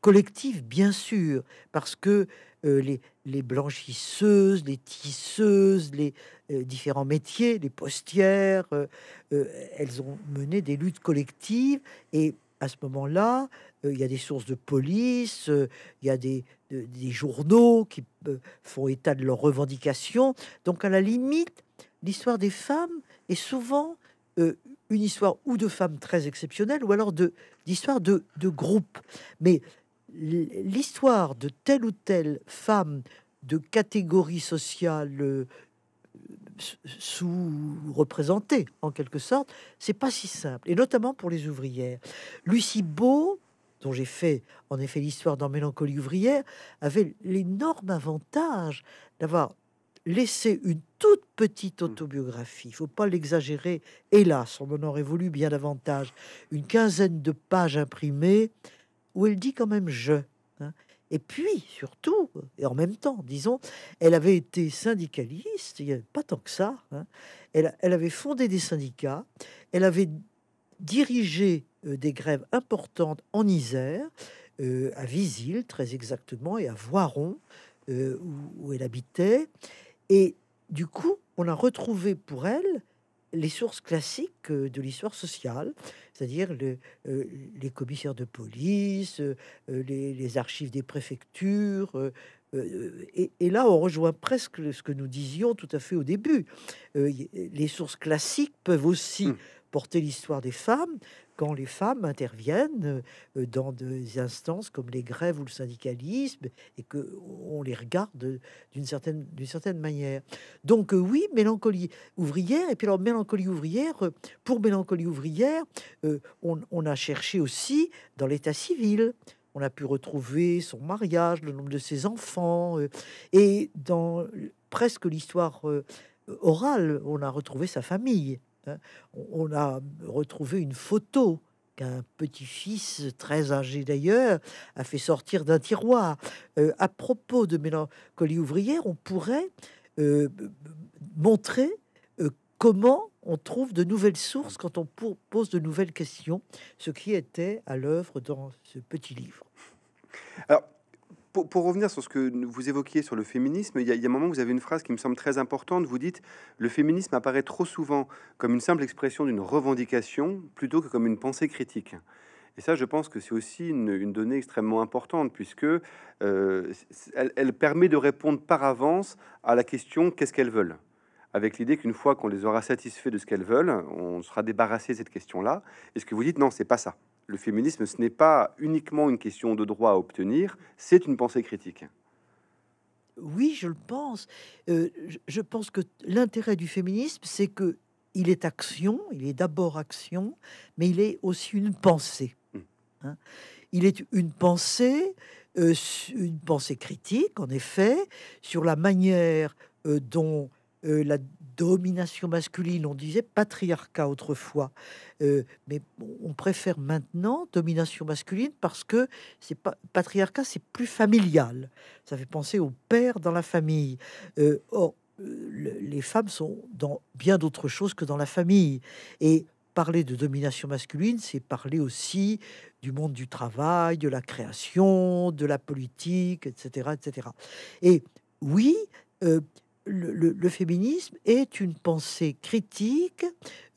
Collectives, bien sûr, parce que euh, les, blanchisseuses, les tisseuses, les euh, différents métiers, les postières, euh, elles ont mené des luttes collectives et à ce moment-là, il y a des sources de police, il y a des, des journaux qui font état de leurs revendications. Donc à la limite, l'histoire des femmes est souvent euh, une histoire ou de femmes très exceptionnelles ou alors d'histoires de, de, de groupes. Mais l'histoire de telle ou telle femme de catégorie sociale euh, sous-représentée en quelque sorte, c'est pas si simple, et notamment pour les ouvrières. Lucie Beau, dont j'ai fait en effet l'histoire dans Mélancolie ouvrière, avait l'énorme avantage d'avoir laisser une toute petite autobiographie. Il faut pas l'exagérer. Hélas, on en aurait voulu bien davantage. Une quinzaine de pages imprimées où elle dit quand même je. Hein. Et puis, surtout, et en même temps, disons, elle avait été syndicaliste, il n'y pas tant que ça. Hein. Elle, avait fondé des syndicats, elle avait dirigé euh, des grèves importantes en Isère, euh, à Visil très exactement, et à Voiron, euh, où elle habitait. Et du coup, on a retrouvé pour elle les sources classiques euh, de l'histoire sociale, c'est-à-dire le, euh, les commissaires de police, euh, les, archives des préfectures. et, là, on rejoint presque ce que nous disions tout à fait au début. les sources classiques peuvent aussi hmm porter l'histoire des femmes quand les femmes interviennent euh, dans des instances comme les grèves ou le syndicalisme et que on les regarde d'une certaine, d'une certaine manière. Donc euh, oui, mélancolie ouvrière et puis alors mélancolie ouvrière euh, pour mélancolie ouvrière, on, on a cherché aussi dans l'état civil. On a pu retrouver son mariage, le nombre de ses enfants et dans presque l'histoire orale, on a retrouvé sa famille. Hein. On a retrouvé une photo qu'un petit-fils, très âgé d'ailleurs, a fait sortir d'un tiroir. Euh, à propos de mélancolie ouvrière, on pourrait euh, montrer euh, comment on trouve de nouvelles sources quand on pose de nouvelles questions, ce qui était à l'œuvre dans ce petit livre. Alors, pour, revenir sur ce que vous évoquiez sur le féminisme, il y, a, un moment où vous avez une phrase qui me semble très importante. Vous dites le féminisme apparaît trop souvent comme une simple expression d'une revendication plutôt que comme une pensée critique. Et ça, je pense que c'est aussi une, donnée extrêmement importante, puisque euh, elle, permet de répondre par avance à la question qu'est-ce qu'elles veulent avec l'idée qu'une fois qu'on les aura satisfaits de ce qu'elles veulent, on sera débarrassé de cette question-là. Et ce que vous dites, non, c'est pas ça le féminisme, ce n'est pas uniquement une question de droit à obtenir, c'est une pensée critique. Oui, je le pense. Euh, je pense que l'intérêt du féminisme, c'est que il est action, il est d'abord action, mais il est aussi une pensée. Hmm. Hein. il est une pensée, euh, une pensée critique, en effet, sur la manière euh, dont la domination masculine, on disait patriarcat autrefois, euh, mais on préfère maintenant domination masculine parce que c'est pas patriarcat, c'est plus familial. Ça fait penser au père dans la famille. Euh, or, euh, les femmes sont dans bien d'autres choses que dans la famille. Et parler de domination masculine, c'est parler aussi du monde du travail, de la création, de la politique, etc., etc. Et oui, le, féminisme est une pensée critique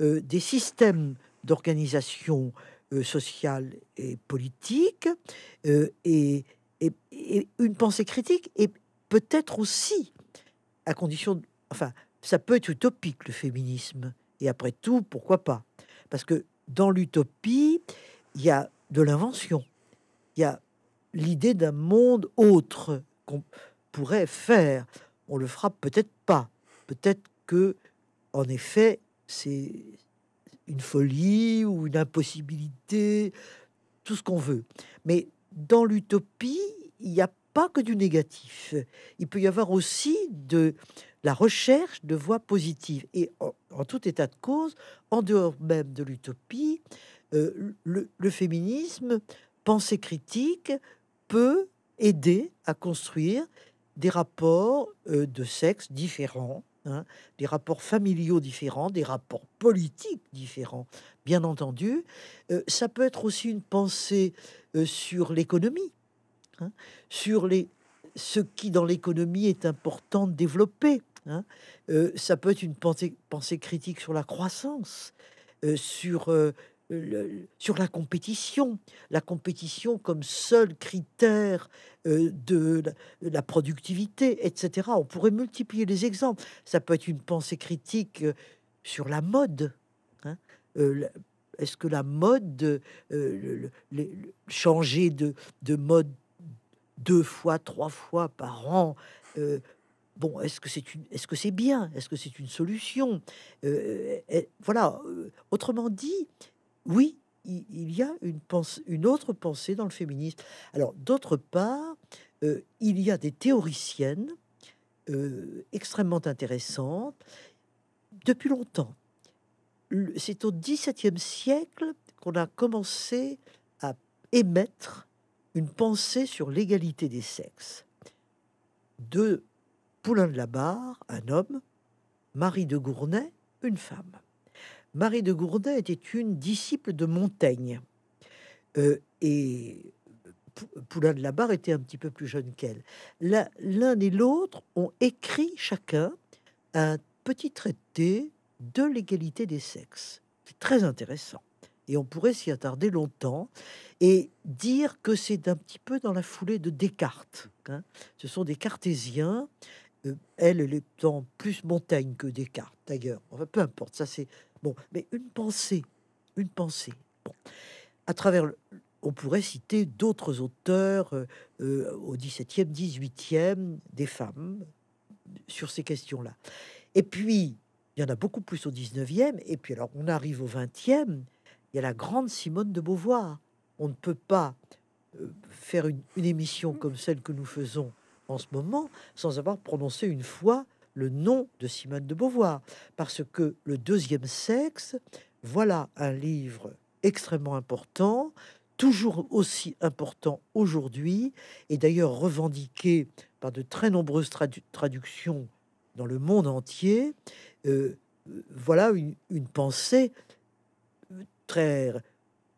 euh, des systèmes d'organisation euh, sociale et politique, euh, et, une pensée critique et peut-être aussi, à condition, enfin, ça peut être utopique le féminisme, et après tout, pourquoi pas Parce que dans l'utopie, il y a de l'invention, il y a l'idée d'un monde autre qu'on pourrait faire on le frappe peut-être pas. Peut-être que, en effet, c'est une folie ou une impossibilité, tout ce qu'on veut. Mais dans l'utopie, il n'y a pas que du négatif. Il peut y avoir aussi de la recherche de voies positives. Et en, tout état de cause, en dehors même de l'utopie, euh, le, féminisme, pensée critique, peut aider à construire des rapports euh, de sexe différents, hein, des rapports familiaux différents, des rapports politiques différents, bien entendu. Euh, ça peut être aussi une pensée euh, sur l'économie, hein, sur les, ce qui dans l'économie est important de développer. Hein. ça peut être une pensée, pensée critique sur la croissance, sur sur la compétition, la compétition comme seul critère euh, de la, productivité, etc. On pourrait multiplier les exemples. Ça peut être une pensée critique euh, sur la mode. Hein. Euh, est-ce que la mode, changer de, mode deux fois, trois fois par an, bon, est-ce que c'est est-ce que c'est bien, est-ce que c'est une solution Voilà. Autrement dit, oui, il y a une, autre pensée dans le féminisme. Alors, d'autre part, euh, il y a des théoriciennes euh, extrêmement intéressantes depuis longtemps. C'est au XVIIe siècle qu'on a commencé à émettre une pensée sur l'égalité des sexes. De Poulain de la Barre, un homme, Marie de Gournay, une femme. Marie de Gourdet était une disciple de Montaigne. Euh, et Poulain de la Barre était un petit peu plus jeune qu'elle. L'un et l'autre ont écrit chacun un petit traité de l'égalité des sexes. C'est très intéressant. Et on pourrait s'y attarder longtemps et dire que c'est un petit peu dans la foulée de Descartes. Hein. Ce sont des cartésiens. Euh, elle, elle est plus Montaigne que Descartes, d'ailleurs. Enfin, peu importe, ça c'est Bon, mais une pensée, une pensée. à travers, on pourrait citer d'autres auteurs 17 euh, euh, au 18e des femmes sur ces questions-là. Et puis, il y en a beaucoup plus au 19e, et puis alors on arrive au 20e, il y a la grande Simone de Beauvoir. On ne peut pas euh, faire une émission comme celle que nous faisons en ce moment sans avoir prononcé une fois le nom de Simone de Beauvoir, parce que le deuxième sexe, voilà un livre extrêmement important, toujours aussi important aujourd'hui, et d'ailleurs revendiqué par de très nombreuses traductions dans le monde entier. Euh, voilà une, une, pensée euh, très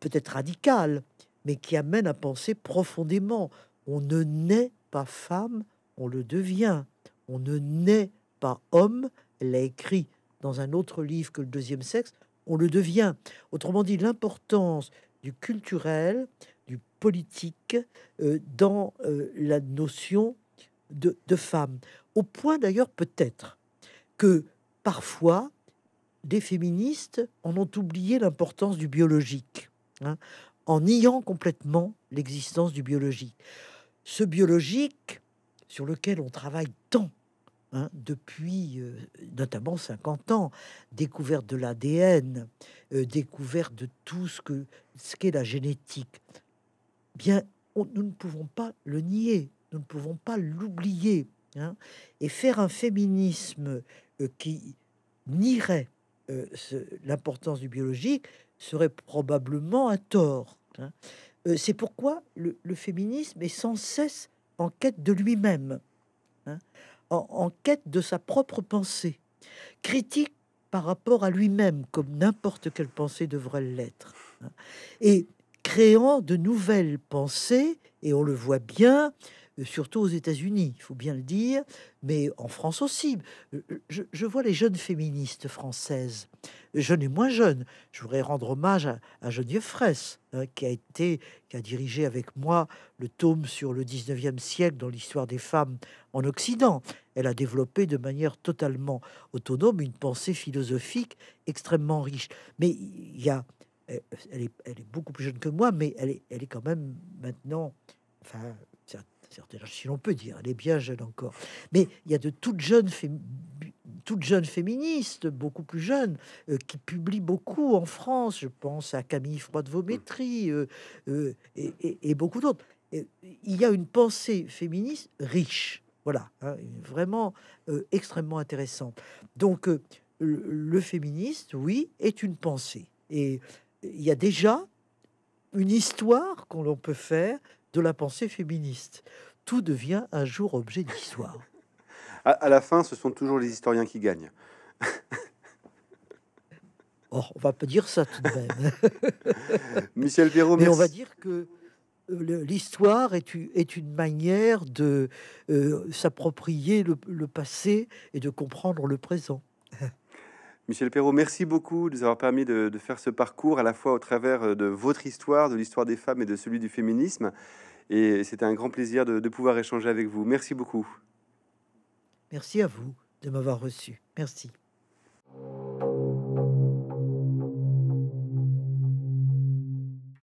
peut-être radicale, mais qui amène à penser profondément. On ne naît pas femme, on le devient. On ne naît par homme, elle l'a écrit dans un autre livre que le deuxième sexe, on le devient. Autrement dit, l'importance du culturel, du politique euh, dans euh, la notion de, femme. Au point d'ailleurs peut-être que parfois, des féministes en ont oublié l'importance du biologique, hein, en niant complètement l'existence du biologique. Ce biologique sur lequel on travaille tant Hein, depuis euh, notamment 50 ans, découverte de l'ADN, euh, découverte de tout ce que ce qu'est la génétique. Bien, nous ne pouvons pas le nier, nous ne pouvons pas l'oublier, hein. et faire un féminisme euh, qui nierait l'importance du biologique serait probablement un tort. Hein. C'est pourquoi le, féminisme est sans cesse en quête de lui-même en, quête de sa propre pensée, critique par rapport à lui-même, comme n'importe quelle pensée devrait l'être, hein, et créant de nouvelles pensées, et on le voit bien, surtout aux États-Unis, il faut bien le dire, mais en France aussi. Euh, euh, je, vois les jeunes féministes françaises, jeunes et moins jeunes. Je voudrais rendre hommage à, à Geneviève Fraisse, hein, qui a été, qui a dirigé avec moi le tome sur le 19e siècle dans l'histoire des femmes en Occident. Elle a développé de manière totalement autonome une pensée philosophique extrêmement riche. Mais il y a, elle est, beaucoup plus jeune que moi, mais elle est, elle est quand même maintenant, enfin, si l'on peut dire, elle est bien jeune encore. Mais il y a de toutes jeunes, toutes jeunes féministes, beaucoup plus jeunes, euh, qui publient beaucoup en France. Je pense à Camille froide vométrie mm. euh, euh, et, beaucoup d'autres. Il y a une pensée féministe riche, voilà, hein, vraiment extrêmement intéressante. Donc, le, le féministe, oui, est une pensée. Et il y a déjà une histoire qu'on peut faire de la pensée féministe. Tout devient un jour objet d'histoire. à, la fin, ce sont toujours les historiens qui gagnent. Or, on va pas dire ça tout de même. Michel Mais on va dire que euh, l'histoire est, une manière de euh, s'approprier le passé et de comprendre le présent. Michel Perrault, merci beaucoup de nous avoir permis de, faire ce parcours à la fois au travers euh, de votre histoire, de l'histoire des femmes et de celui du féminisme. Et c'était un grand plaisir de pouvoir échanger avec vous. Merci beaucoup. Merci à vous de m'avoir reçu. Merci.